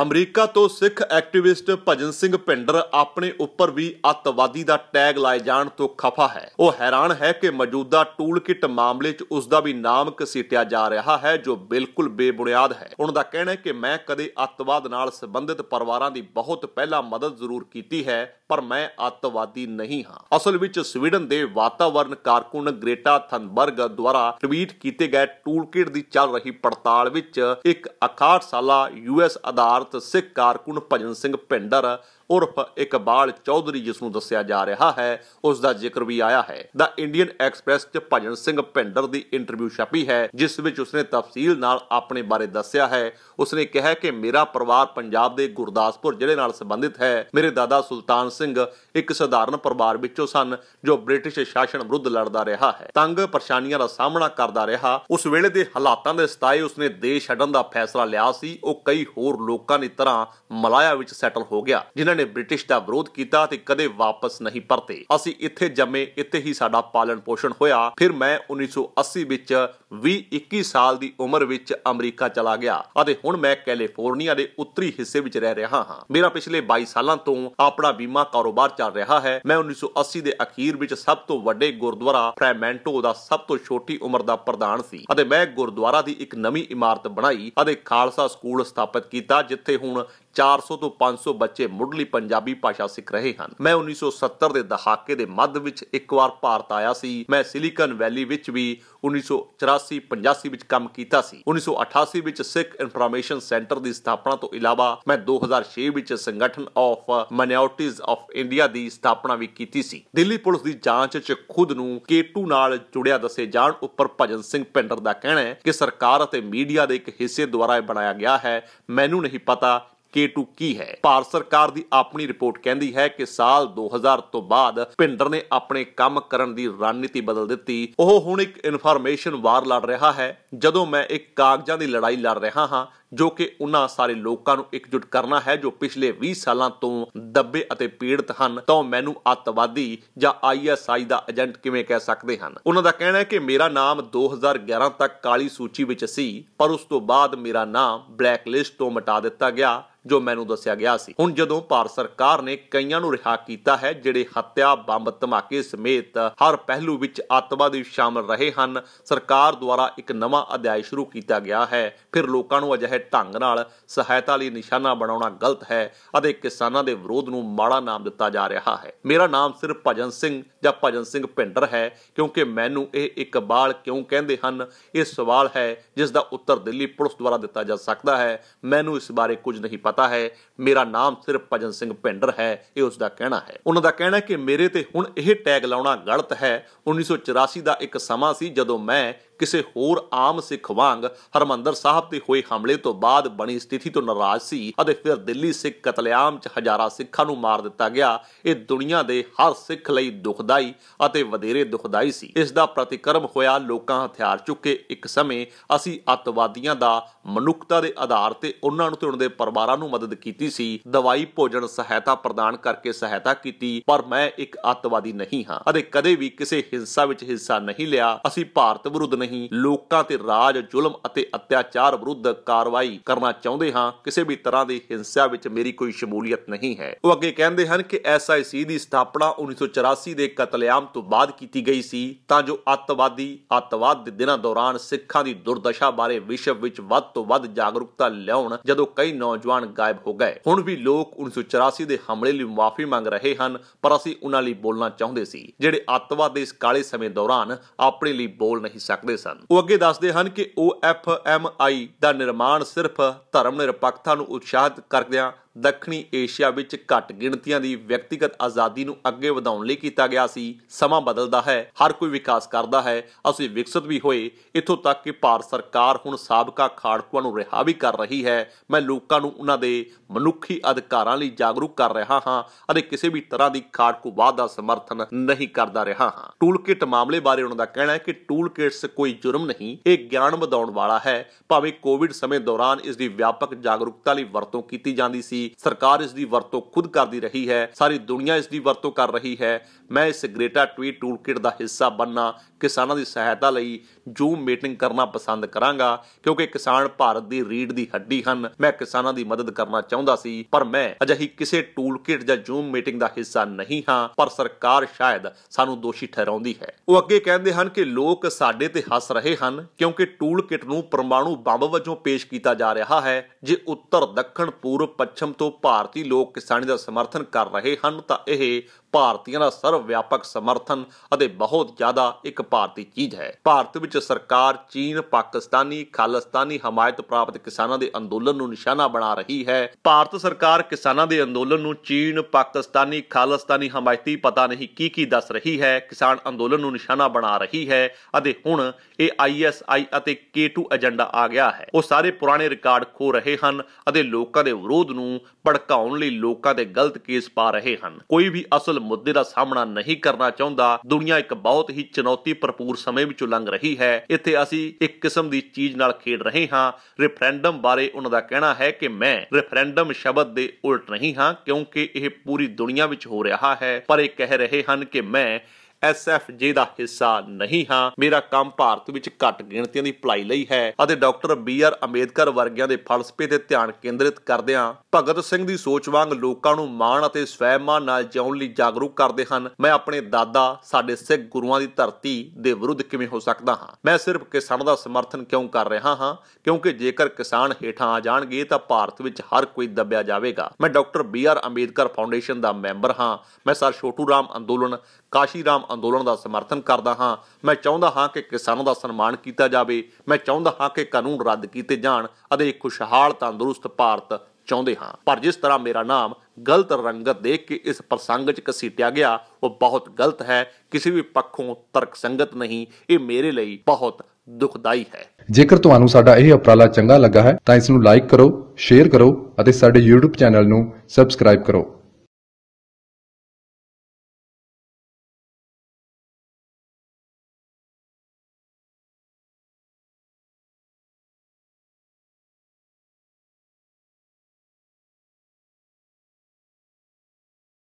America ਤੋਂ ਸਿੱਖ activist ਭਜਨ ਸਿੰਘ ਪਿੰਡਰ ਆਪਣੇ ਉੱਪਰ ਵੀ ਅੱਤਵਾਦੀ ਦਾ ਟੈਗ ਲਾਏ ਜਾਣ ਤੋਂ ਖਫਾ ਹੈ ਉਹ ਹੈਰਾਨ ਹੈ ਕਿ ਮੌਜੂਦਾ ਟੂਲਕਿਟ ਮਾਮਲੇ 'ਚ ਉਸ ਦਾ ਵੀ ਨਾਮ ਕਸੀਟਿਆ ਜਾ ਰਿਹਾ ਹੈ ਜੋ ਬਿਲਕੁਲ ਬੇਬੁਨਿਆਦ ਹੈ ਉਹਨਾਂ ਦਾ ਕਹਿਣਾ ਹੈ ਕਿ ਮੈਂ ਕਦੇ ਅੱਤਵਾਦ ਨਾਲ ਸੰਬੰਧਿਤ ਪਰਿਵਾਰਾਂ ਦੀ ਬਹੁਤ ਪਹਿਲਾਂ ਮਦਦ ਜ਼ਰੂਰ ਕੀਤੀ ਹੈ ਪਰ ਮੈਂ ਅੱਤਵਾਦੀ ਨਹੀਂ ਹਾਂ ਅਸਲ ਵਿੱਚ ਸਵੀਡਨ ਦੇ ਵਾਤਾਵਰਣ ਕਾਰਕੁਨ ਗ੍ਰੇਟਾ ਥਨਬਰਗ ਦੁਆਰਾ ਟਵੀਟ ਕੀਤੇ ਗਏ ਟੂਲਕਿਟ ਦੀ ਚੱਲ ਰਹੀ ਪੜਤਾਲ ਵਿੱਚ ਇੱਕ 61 ਸਾਲਾ ਯੂਐਸ ਆਧਾਰ ਭਾਰਤ ਸਿੱਖ ਕਾਰਕੁਨ ਭਜਨ ਸਿੰਘ ਪਿੰਡਰ ਉਰਫ ਇਕਬਾਲ ਚੌਧਰੀ ਜਿਸ ਨੂੰ ਦੱਸਿਆ ਜਾ ਰਿਹਾ ਹੈ ਉਸ ਦਾ ਜ਼ਿਕਰ ਵੀ ਆਇਆ ਹੈ ਦਾ ਇੰਡੀਅਨ ਐਕਸਪ੍ਰੈਸ 'ਚ ਭਜਨ ਸਿੰਘ ਭਿੰਡਰ ਦੀ ਇੰਟਰਵਿਊ ਛਾਪੀ ਹੈ ਜਿਸ ਵਿੱਚ ਉਸਨੇ ਤਫਸੀਲ ਨਾਲ ਆਪਣੇ ਬਾਰੇ ਦੱਸਿਆ ਹੈ ਉਸਨੇ ਕਿਹਾ ਕਿ ਮੇਰਾ ਪਰਿਵਾਰ ਪੰਜਾਬ ਦੇ ਗੁਰਦਾਸਪੁਰ ਜ਼ਿਲ੍ਹੇ ਨਾਲ ਸੰਬੰਧਿਤ ਹੈ ਮੇਰੇ ਦਾਦਾ ਸੁਲਤਾਨ ਸਿੰਘ ਇੱਕ ਸਧਾਰਨ ਪਰਿਵਾਰ ਵਿੱਚੋਂ ਸਨ ਜੋ ਬ੍ਰਿਟਿਸ਼ ਸ਼ਾਸਨ ਵਿਰੁੱਧ ਲੜਦਾ ਰਿਹਾ ਹੈ ਤੰਗ ਪਰੇਸ਼ਾਨੀਆਂ ਦਾ ਸਾਹਮਣਾ ਕਰਦਾ ਰਿਹਾ ਉਸ ਵੇਲੇ ਦੇ ਹਾਲਾਤਾਂ ਦੇ ਸਤਾਏ ਉਸਨੇ ਦੇਸ਼ ਛੱਡਣ ਦਾ ਫੈਸਲਾ ਲਿਆ ਸੀ ਉਹ ਕਈ ਹੋਰ ਲੋਕਾਂ ਦੀ ਤਰ੍ਹਾਂ ਮਲਾਇਆ ਵਿੱਚ ਸੈਟਲ ਹੋ ਗਿਆ ਜਿਨ੍ਹਾਂ ਜਿਨ੍ਹਾਂ ਨੇ ਬ੍ਰਿਟਿਸ਼ ਦਾ ਵਿਰੋਧ ਕੀਤਾ ਤੇ ਕਦੇ ਵਾਪਸ ਨਹੀਂ ਪਰਤੇ ਅਸੀਂ ਇੱਥੇ ਜੰਮੇ ਇੱਥੇ ਹੀ ਸਾਡਾ ਪਾਲਣ ਪੋਸ਼ਣ ਹੋਇਆ ਫਿਰ ਮੈਂ 1980 ਵਿੱਚ ਵੀ 21 ਸਾਲ ਦੀ ਉਮਰ ਵਿੱਚ ਅਮਰੀਕਾ ਚਲਾ ਗਿਆ ਅਤੇ ਹੁਣ ਮੈਂ ਕੈਲੀਫੋਰਨੀਆ ਦੇ ਉੱਤਰੀ ਹਿੱਸੇ ਵਿੱਚ ਰਹਿ ਰਿਹਾ ਹਾਂ ਮੇਰਾ ਪਿਛਲੇ 22 ਸਾਲਾਂ ਤੋਂ ਆਪਣਾ ਬੀਮਾ ਕਾਰੋਬਾਰ ਚੱਲ ਰਿਹਾ ਹੈ ਮੈਂ 1980 ਦੇ ਅਖੀਰ ਵਿੱਚ ਸਭ ਤੋਂ ਵੱਡੇ ਗੁਰਦੁਆਰਾ ਫ੍ਰੈਮੈਂਟੋ ਦਾ ਸਭ ਤੋਂ ਛੋਟੀ ਉਮਰ ਦਾ ਪ੍ਰਧਾਨ ਸੀ ਅਤੇ ਮੈਂ ਗੁਰਦੁਆਰਾ ਦੀ ਇੱਕ ਨਵੀਂ ਇਮਾਰਤ ਬਣਾਈ ਅਤੇ ਖਾਲਸਾ ਸਕੂਲ ਸਥਾਪਿਤ ਕੀਤਾ ਜਿੱਥੇ ਹੁਣ 400 ਤੋਂ 500 ਬੱਚੇ ਮੁੱਢਲੀ ਲਈ ਪੰਜਾਬੀ ਭਾਸ਼ਾ ਸਿੱਖ ਰਹੇ ਹਨ ਮੈਂ 1970 ਦੇ ਦਹਾਕੇ ਦੇ ਮੱਧ ਵਿੱਚ ਇੱਕ ਵਾਰ ਭਾਰਤ ਆਇਆ ਸੀ ਮੈਂ ਸਿਲੀਕਨ ਵੈਲੀ ਵਿੱਚ ਵੀ 1984-85 ਵਿੱਚ ਕੰਮ ਕੀਤਾ ਸੀ 1988 ਵਿੱਚ ਸਿੱਖ ਇਨਫੋਰਮੇਸ਼ਨ ਸੈਂਟਰ ਦੀ ਸਥਾਪਨਾ ਤੋਂ ਇਲਾਵਾ ਮੈਂ 2006 ਵਿੱਚ Sangathan of minorities of India ਦੀ ਸਥਾਪਨਾ ਵੀ ਕੀਤੀ ਸੀ ਦਿੱਲੀ ਪੁਲਿਸ ਦੀ ਜਾਂਚ 'ਚ ਖੁਦ ਨੂੰ ਕੇਟੂ ਨਾਲ ਜੁੜਿਆ ਦੱਸੇ ਜਾਣ ਉੱਪਰ ਭਜਨ ਸਿੰਘ ਪਿੰਡਰ ਦਾ ਕਹਿਣਾ ਹੈ ਕਿ ਸਰਕਾਰ ਅਤੇ ਮੀਡੀਆ ਦੇ ਇੱਕ ਹਿੱਸੇ ਦੁਆਰਾ ਇਹ ਬਣਾਇਆ ਗਿਆ ਹੈ ਮੈਨੂੰ ਨਹੀਂ ਪਤਾ K2 ਕੀ ਹੈ ਭਾਰਤ ਸਰਕਾਰ ਦੀ ਆਪਣੀ ਰਿਪੋਰਟ ਕਹਿੰਦੀ ਹੈ ਕਿ ਸਾਲ 2000 ਤੋਂ ਬਾਅਦ ਭਿੰਡਰ ਨੇ ਆਪਣੇ ਕੰਮ ਕਰਨ ਦੀ ਰਣਨੀਤੀ ਬਦਲ ਦਿੱਤੀ ਉਹ ਹੁਣ ਇੱਕ ਇਨਫੋਰਮੇਸ਼ਨ ਵਾਰ ਲੜ ਰਿਹਾ ਹੈ ਜਦੋਂ ਮੈਂ ਇੱਕ ਕਾਗਜ਼ਾਂ ਦੀ ਲੜਾਈ ਲੜ ਰਿਹਾ ਹਾਂ ਜੋ ਕਿ ਉਹਨਾਂ ਸਾਰੇ ਲੋਕਾਂ ਨੂੰ ਇਕਜੁੱਟ ਕਰਨਾ ਹੈ ਜੋ ਪਿਛਲੇ 20 ਸਾਲਾਂ ਤੋਂ ਦੱਬੇ ਅਤੇ ਪੀੜਤ ਹਨ ਤਾਂ ਮੈਨੂੰ ਅੱਤਵਾਦੀ ਜਾਂ ਆਈਐਸਆਈ ਦਾ ਏਜੰਟ ਕਿਵੇਂ ਕਹਿ ਸਕਦੇ ਹਨ ਉਹਨਾਂ ਦਾ ਕਹਿਣਾ ਹੈ ਕਿ ਮੇਰਾ ਨਾਮ 2011 ਤੱਕ ਕਾਲੀ ਸੂਚੀ ਵਿੱਚ ਸੀ ਪਰ ਉਸ ਤੋਂ ਬਾਅਦ ਮੇਰਾ ਨਾਮ ਬਲੈਕ ਲਿਸਟ ਤੋਂ ਮਿਟਾ ਦਿੱਤਾ ਗਿਆ ਜੋ ਮੈਨੂੰ ਦੱਸਿਆ ਗਿਆ ਸੀ ਹੁਣ ਜਦੋਂ ਭਾਰਤ ਸਰਕਾਰ ਨੇ ਕਈਆਂ ਨੂੰ ਰਿਹਾ ਕੀਤਾ ਹੈ ਜਿਹੜੇ ਹੱਤਿਆ ਬੰਬ ਧਮਾਕੇ ਸਮੇਤ ਹਰ ਪਹਿਲੂ ਵਿੱਚ ਅੱਤਵਾਦੀ ਸ਼ਾਮਲ ਰਹੇ ਹਨ ਸਰਕਾਰ ਦੁਆਰਾ ਇੱਕ ਨਵਾਂ ਅਧਿਆਇ ਸ਼ੁਰੂ ਕੀਤਾ ਗਿਆ ਹੈ ਫਿਰ ਲੋਕਾਂ ਨੂੰ ਅਜਿਹੇ ਢੰਗ ਨਾਲ ਸਹਾਇਤਾ ਲਈ ਨਿਸ਼ਾਨਾ ਬਣਾਉਣਾ ਗਲਤ ਹੈ ਅਤੇ ਕਿਸਾਨਾਂ ਦੇ ਵਿਰੋਧ ਨੂੰ ਮਾੜਾ ਨਾਮ ਦਿੱਤਾ ਜਾ ਰਿਹਾ ਹੈ ਮੇਰਾ ਨਾਮ ਸਿਰਫ ਭਜਨ ਸਿੰਘ ਜਾਂ ਭਜਨ ਸਿੰਘ ਪਿੰਡਰ ਹੈ ਕਿਉਂਕਿ ਮੈਨੂੰ ਇਹ ਇਕਬਾਲ ਕਿਉਂ ਕਹਿੰਦੇ ਹਨ ਇਹ ਸਵਾਲ ਹੈ ਜਿਸ ਦਾ ਉੱਤਰ ਦਿੱਲੀ ਪੁਲਿਸ ਦੁਆਰਾ ਦਿੱਤਾ ਜਾ ਸਕਦਾ ਹੈ ਮੈਨੂੰ ਇਸ ਬਾਰੇ ਕੁਝ ਨਹੀਂ ਪਤਾ ਹੈ ਮੇਰਾ ਨਾਮ ਸਿਰਫ ਭਜਨ ਸਿੰਘ ਪਿੰਡਰ ਹੈ ਇਹ ਉਸ ਦਾ ਕਹਿਣਾ ਹੈ ਉਹਨਾਂ ਦਾ ਕਹਿਣਾ ਹੈ ਕਿ ਮੇਰੇ ਤੇ ਹੁਣ ਇਹ ਟੈਗ ਲਾਉਣਾ ਗਲਤ ਹੈ 1984 ਦਾ ਇੱਕ ਸਮਾਂ ਸੀ ਜਦੋਂ ਮੈਂ ਕਿਸੇ ਹੋਰ ਆਮ ਸਿੱਖ ਵਾਂਗ ਹਰਮੰਦਰ ਸਾਹਿਬ ਤੇ ਹੋਏ ਹਮਲੇ ਤੋਂ ਬਾਅਦ ਬਣੀ ਸਥਿਤੀ ਤੋਂ ਨਾਰਾਜ਼ ਸੀ ਅਤੇ ਫਿਰ ਦਿੱਲੀ ਸਿੱਖ ਕਤਲੇਆਮ 'ਚ ਹਜ਼ਾਰਾਂ ਸਿੱਖਾਂ ਨੂੰ ਮਾਰ ਦਿੱਤਾ ਗਿਆ ਇਹ ਦੁਨੀਆ ਦੇ ਹਰ ਸਿੱਖ ਲਈ ਦੁਖਦਾਈ ਅਤੇ ਵਧੇਰੇ ਦੁਖਦਾਈ ਸੀ ਇਸ ਦਾ ਪ੍ਰਤੀਕਰਮ ਹੋਇਆ ਲੋਕਾਂ ਹਥਿਆਰ ਚੁੱਕੇ ਇੱਕ ਸਮੇਂ ਅਸੀਂ ਅਤਵਾਦੀਆਂ ਦਾ ਮਨੁੱਖਤਾ ਦੇ ਆਧਾਰ ਤੇ ਉਹਨਾਂ ਨੂੰ ਤੇ ਉਹਨਾਂ ਦੇ ਪਰਿਵਾਰਾਂ ਨੂੰ ਮਦਦ ਕੀਤੀ ਸੀ ਦਵਾਈ ਭੋਜਨ ਸਹਾਇਤਾ ਪ੍ਰਦਾਨ ਕਰਕੇ ਸਹਾਇਤਾ ਕੀਤੀ ਪਰ ਮੈਂ ਇੱਕ ਅਤਵਾਦੀ ਨਹੀਂ ਹਾਂ ਅਤੇ ਕਦੇ ਵੀ ਕਿਸੇ ਹਿੰਸਾ ਵਿੱਚ ਹਿੱਸਾ ਨਹੀਂ ਲਿਆ ਅਸੀਂ ਭਾਰਤ ਵਿਰੁੱਧ ਨਹੀਂ ਨਹੀਂ ਲੋਕਾਂ ਤੇ ਰਾਜ ਜ਼ੁਲਮ ਅਤੇ ਅਤਿਆਚਾਰ ਵਿਰੁੱਧ ਕਾਰਵਾਈ ਕਰਨਾ ਚਾਹੁੰਦੇ ਹਾਂ ਕਿਸੇ ਵੀ ਤਰ੍ਹਾਂ ਦੀ ਹਿੰਸਾ ਵਿੱਚ ਮੇਰੀ ਕੋਈ ਸ਼ਮੂਲੀਅਤ ਨਹੀਂ ਹੈ ਉਹ ਅੱਗੇ ਕਹਿੰਦੇ ਹਨ ਕਿ ਐਸਆਈਸੀ ਦੀ ਸਥਾਪਨਾ 1984 ਦੇ ਕਤਲੇਆਮ ਤੋਂ ਬਾਅਦ ਕੀਤੀ ਗਈ ਸੀ ਤਾਂ ਜੋ ਅੱਤਵਾਦੀ ਅੱਤਵਾਦ ਦੇ ਦਿਨਾਂ ਦੌਰਾਨ ਸਿੱਖਾਂ ਦੀ ਦੁਰਦਸ਼ਾ ਬਾਰੇ ਵਿਸ਼ਵ ਵਿੱਚ ਵੱਧ ਤੋਂ ਵੱਧ ਜਾਗਰੂਕਤਾ ਲਿਆਉਣ ਜਦੋਂ ਕਈ ਨੌਜਵਾਨ ਗਾਇਬ ਹੋ ਗਏ ਹੁਣ ਵੀ ਲੋਕ 1984 ਦੇ ਹਮਲੇ ਲਈ ਮਾਫੀ ਮੰਗ ਰਹੇ ਹਨ ਪਰ ਅਸੀਂ ਉਹਨਾਂ ਲਈ ਬੋਲਣਾ ਚਾਹੁੰਦੇ ਸੀ ਜਿਹੜੇ ਅੱਤਵਾਦ ਦੇ ਇਸ ਕਾਲੇ ਸਮੇਂ ਦੌਰਾਨ ਆਪਣੇ ਲਈ ਬੋਲ ਨਹੀਂ ਸਕਦੇ ਸਨ ਉਹ ਅੱਗੇ ਦੱਸਦੇ ਹਨ ਕਿ ਉਹ ਆਈ ਦਾ ਨਿਰਮਾਣ ਸਿਰਫ ਧਰਮ ਨਿਰਪੱਖਤਾ ਨੂੰ ਉਤਸ਼ਾਹਿਤ ਕਰਦਿਆਂ ਦੱਖਣੀ ਏਸ਼ੀਆ ਵਿੱਚ ਘੱਟ ਗਿਣਤੀਆਂ ਦੀ ਵਿਅਕਤੀਗਤ ਆਜ਼ਾਦੀ ਨੂੰ ਅੱਗੇ ਵਧਾਉਣ ਲਈ ਕੀਤਾ ਗਿਆ ਸੀ ਸਮਾਂ ਬਦਲਦਾ ਹੈ ਹਰ ਕੋਈ ਵਿਕਾਸ ਕਰਦਾ ਹੈ ਅਸੀਂ ਵਿਕਸਿਤ ਵੀ ਹੋਏ ਇਥੋਂ ਤੱਕ ਕਿ ਭਾਰਤ ਸਰਕਾਰ ਹੁਣ ਸਾਬਕਾ ਖਾੜਕੂਆਂ ਨੂੰ ਰਿਹਾ ਵੀ ਕਰ ਰਹੀ ਹੈ ਮੈਂ ਲੋਕਾਂ ਨੂੰ ਉਹਨਾਂ ਦੇ ਮਨੁੱਖੀ ਅਧਿਕਾਰਾਂ ਲਈ ਜਾਗਰੂਕ ਕਰ ਰਿਹਾ ਹਾਂ ਅਤੇ ਕਿਸੇ ਵੀ ਤਰ੍ਹਾਂ ਦੀ ਖਾੜਕੂਵਾਦ ਦਾ ਸਮਰਥਨ ਨਹੀਂ ਕਰਦਾ ਰਿਹਾ ਹਾਂ ਟੂਲਕਿਟ ਮਾਮਲੇ ਬਾਰੇ ਉਹਨਾਂ ਦਾ ਕਹਿਣਾ ਹੈ ਕਿ ਟੂਲਕਿਟਸ ਕੋਈ ਜੁਰਮ ਨਹੀਂ ਇਹ ਗਿਆਨ ਵਧਾਉਣ ਵਾਲਾ ਹੈ ਭਾਵੇਂ ਕੋਵਿਡ ਸਮੇਂ ਦੌਰਾਨ ਇਸ ਦੀ ਵਿਆਪਕ ਜਾਗਰੂਕਤਾ ਲਈ ਵਰਤੋਂ ਕੀਤੀ ਜਾਂਦੀ ਸੀ ਸਰਕਾਰ ਇਸ ਦੀ ਵਰਤੋਂ ਖੁਦ ਕਰਦੀ ਰਹੀ ਹੈ ਸਾਰੀ ਦੁਨੀਆ ਇਸ ਦੀ ਵਰਤੋਂ ਕਰ ਰਹੀ ਹੈ ਮੈਂ ਇਸ ਗ੍ਰੇਟਾ ਟਵੀਟ ਟੂਲਕਿਟ ਦਾ ਹਿੱਸਾ ਬੰਨਾ ਕਿਸਾਨਾਂ ਦੀ ਸਹਾਇਤਾ ਲਈ ਜ਼ੂਮ ਮੀਟਿੰਗ ਕਰਨਾ ਪਸੰਦ ਕਰਾਂਗਾ ਕਿਉਂਕਿ ਕਿਸਾਨ ਭਾਰਤ ਦੀ ਰੀੜ ਦੀ ਹੱਡੀ ਹਨ ਮੈਂ ਕਿਸਾਨਾਂ ਦੀ ਮਦਦ ਕਰਨਾ ਚਾਹੁੰਦਾ ਸੀ ਪਰ ਮੈਂ ਅਜਿਹੀ ਕਿਸੇ ਟੂਲਕਿਟ ਜਾਂ ਜ਼ੂਮ ਮੀਟਿੰਗ ਦਾ ਹਿੱਸਾ ਨਹੀਂ ਹਾਂ ਪਰ ਸਰਕਾਰ ਸ਼ਾਇਦ ਸਾਨੂੰ ਦੋਸ਼ੀ ਠਹਿਰਾਉਂਦੀ ਹੈ ਉਹ ਅੱਗੇ ਕਹਿੰਦੇ ਹਨ ਕਿ ਲੋਕ ਸਾਡੇ ਤੇ ਹੱਸ ਰਹੇ ਹਨ ਕਿਉਂਕਿ ਟੂਲਕਿਟ ਨੂੰ ਪਰਮਾਣੂ ਬੰਬ ਵਜੋਂ ਪੇਸ਼ ਕੀਤਾ ਜਾ ਰਿਹਾ ਹੈ ਜੇ ਉੱਤਰ ਦੱਖਣ ਪੂਰਬ ਪੱਛਮ ਤੋਂ ਭਾਰਤੀ ਲੋਕ ਕਿਸਾਨੀ ਦਾ ਸਮਰਥਨ ਕਰ ਰਹੇ ਹਨ ਤਾਂ ਇਹ ਭਾਰਤੀਆਂ ਦਾ ਸਰਵ ਵਿਆਪਕ ਸਮਰਥਨ ਅਤੇ ਬਹੁਤ ਜ਼ਿਆਦਾ ਇੱਕ ਭਾਰਤੀ ਚੀਜ਼ ਹੈ ਭਾਰਤ ਵਿੱਚ ਸਰਕਾਰ ਚੀਨ ਪਾਕਿਸਤਾਨੀ ਖਾਲਸਤਾਨੀ ਹਮਾਇਤ ਪ੍ਰਾਪਤ ਕਿਸਾਨਾਂ ਦੇ ਅੰਦੋਲਨ ਨੂੰ ਨਿਸ਼ਾਨਾ ਬਣਾ ਰਹੀ ਹੈ ਭਾਰਤ ਸਰਕਾਰ ਕਿਸਾਨਾਂ ਦੇ ਅੰਦੋਲਨ ਨੂੰ ਚੀਨ ਪਾਕਿਸਤਾਨੀ ਖਾਲਸਤਾਨੀ ਹਮਾਇਤੀ ਪਤਾ ਨਹੀਂ ਕੀ ਕੀ ਦੱਸ ਰਹੀ ਹੈ ਕਿਸਾਨ ਅੰਦੋਲਨ ਨੂੰ ਨਿਸ਼ਾਨਾ ਬਣਾ ਰਹੀ ਹੈ ਅਤੇ ਹੁਣ ਇਹ ਆਈਐਸਆਈ ਅਤੇ ਕੇ2 ਏਜੰਡਾ ਆ ਗਿਆ ਹੈ ਉਹ ਸਾਰੇ ਪੁਰਾਣੇ ਰਿਕਾਰਡ ਖੋ ਰਹੇ ਹਨ ਅਤੇ ਲੋਕਾਂ ਦੇ ਵਿਰੋਧ ਨੂੰ ਭੜਕਾਉਣ ਲਈ ਲੋਕਾਂ ਦੇ ਗਲਤ ਕੇਸ ਪਾ ਰਹੇ ਹਨ ਕੋਈ ਵੀ ਅਸਲ ਮੁੱਦੇ ਦਾ ਸਾਹਮਣਾ ਨਹੀਂ ਕਰਨਾ ਚਾਹੁੰਦਾ ਦੁਨੀਆ ਇੱਕ ਬਹੁਤ ਹੀ ਚੁਣੌਤੀ ਭਰਪੂਰ ਸਮੇਂ ਵਿੱਚੋਂ ਲੰਘ ਰਹੀ ਹੈ ਇੱਥੇ ਅਸੀਂ ਇੱਕ ਕਿਸਮ ਦੀ ਚੀਜ਼ ਨਾਲ ਖੇਡ ਰਹੇ ਹਾਂ ਰੈਫਰੈਂਡਮ ਬਾਰੇ ਉਹਨਾਂ ਦਾ ਕਹਿਣਾ ਹੈ ਕਿ ਮੈਂ ਰੈਫਰੈਂਡਮ ਸ਼ਬਦ ਦੇ ਉਲਟ ਨਹੀਂ ਹਾਂ ਕਿਉਂਕਿ ਇਹ ਪੂਰੀ ਦੁਨੀਆ ਵਿੱਚ ਹੋ ਰਿਹਾ ਹੈ ਪਰ ਇਹ ਕਹਿ ਰਹੇ ਹਨ ਕਿ ਮੈਂ ਐਸਐਫਜੀ ਦਾ ਹਿੱਸਾ ਨਹੀਂ ਹਾਂ ਮੇਰਾ ਕੰਮ ਭਾਰਤ ਵਿੱਚ ਘੱਟ ਗਿਣਤੀਆਂ ਦੀ ਭਲਾਈ ਲਈ ਹੈ ਅਤੇ ਡਾਕਟਰ ਬੀ ਆਰ ਅੰਬੇਦਕਰ ਵਰਗਿਆਂ ਦੇ ਫਲਸਫੇ ਤੇ ਧਿਆਨ ਕੇਂਦਰਿਤ ਕਰਦਿਆਂ ਭਗਤ ਸਿੰਘ ਦੀ ਸੋਚ ਵਾਂਗ ਲੋਕਾਂ ਨੂੰ ਮਾਣ ਅਤੇ ਸਵੈਮਾਨ ਨਾਲ ਜਿਉਣ ਲਈ ਜਾਗਰੂਕ ਕਰਦੇ ਹਨ ਮੈਂ ਆਪਣੇ ਦਾਦਾ ਸਾਡੇ ਸਿੱਖ ਗੁਰੂਆਂ ਦੀ ਧਰਤੀ ਦੇ ਵਿਰੁੱਧ ਕਿਵੇਂ ਹੋ ਸਕਦਾ ਹਾਂ ਮੈਂ ਸਿਰਫ ਕਿਸਾਨ ਦਾ ਸਮਰਥਨ ਕਿਉਂ ਕਰ ਰਿਹਾ ਹਾਂ ਕਿਉਂਕਿ ਜੇਕਰ ਕਿਸਾਨ ਹੇਠਾਂ ਆ ਜਾਣਗੇ ਤਾਂ ਭਾਰਤ ਵਿੱਚ ਹਰ ਕੋਈ ਦੱਬਿਆ ਜਾਵੇਗਾ ਮੈਂ doctor B R Ambedkar foundation ਦਾ ਮੈਂਬਰ ਹਾਂ ਮੈਂ ਸਰ ਛੋਟੂ ਰਾਮ ਅੰਦੋਲਨ ਕਾਸ਼ੀਰਾਮ ਅੰਦੋਲਨ ਦਾ ਸਮਰਥਨ ਕਰਦਾ ਹਾਂ ਮੈਂ ਚਾਹੁੰਦਾ ਹਾਂ ਕਿ ਕਿਸਾਨਾਂ ਦਾ ਸਨਮਾਨ ਕੀਤਾ ਜਾਵੇ ਮੈਂ ਚਾਹੁੰਦਾ ਹਾਂ ਕਿ ਕਾਨੂੰਨ ਰੱਦ ਕੀਤੇ ਜਾਣ ਅਤੇ ਇੱਕ ਖੁਸ਼ਹਾਲ ਤੰਦਰੁਸਤ ਭਾਰਤ ਚਾਹੁੰਦੇ ਹਾਂ ਪਰ ਜਿਸ ਤਰ੍ਹਾਂ ਮੇਰਾ ਨਾਮ ਗਲਤ ਰੰਗਤ ਦੇਖ ਕੇ ਇਸ ਪ੍ਰਸੰਗ 'ਚ ਕਸੀਟਿਆ ਗਿਆ ਉਹ ਬਹੁਤ ਗਲਤ ਹੈ ਕਿਸੇ ਵੀ ਪੱਖੋਂ ਤਰਕਸੰਗਤ ਨਹੀਂ ਇਹ ਮੇਰੇ ਲਈ ਬਹੁਤ ਦੁਖਦਾਈ ਹੈ ਜੇਕਰ ਤੁਹਾਨੂੰ ਸਾਡਾ ਇਹ ਉਪਰਾਲਾ ਚੰਗਾ ਲੱਗਾ ਹੈ ਤਾਂ ਇਸ ਨੂੰ ਲਾਈਕ ਕਰੋ ਸ਼ੇਅਰ ਕਰੋ ਅਤੇ ਸਾਡੇ YouTube ਚੈਨਲ ਨੂੰ ਸਬਸਕ੍ਰਾਈਬ ਕਰੋ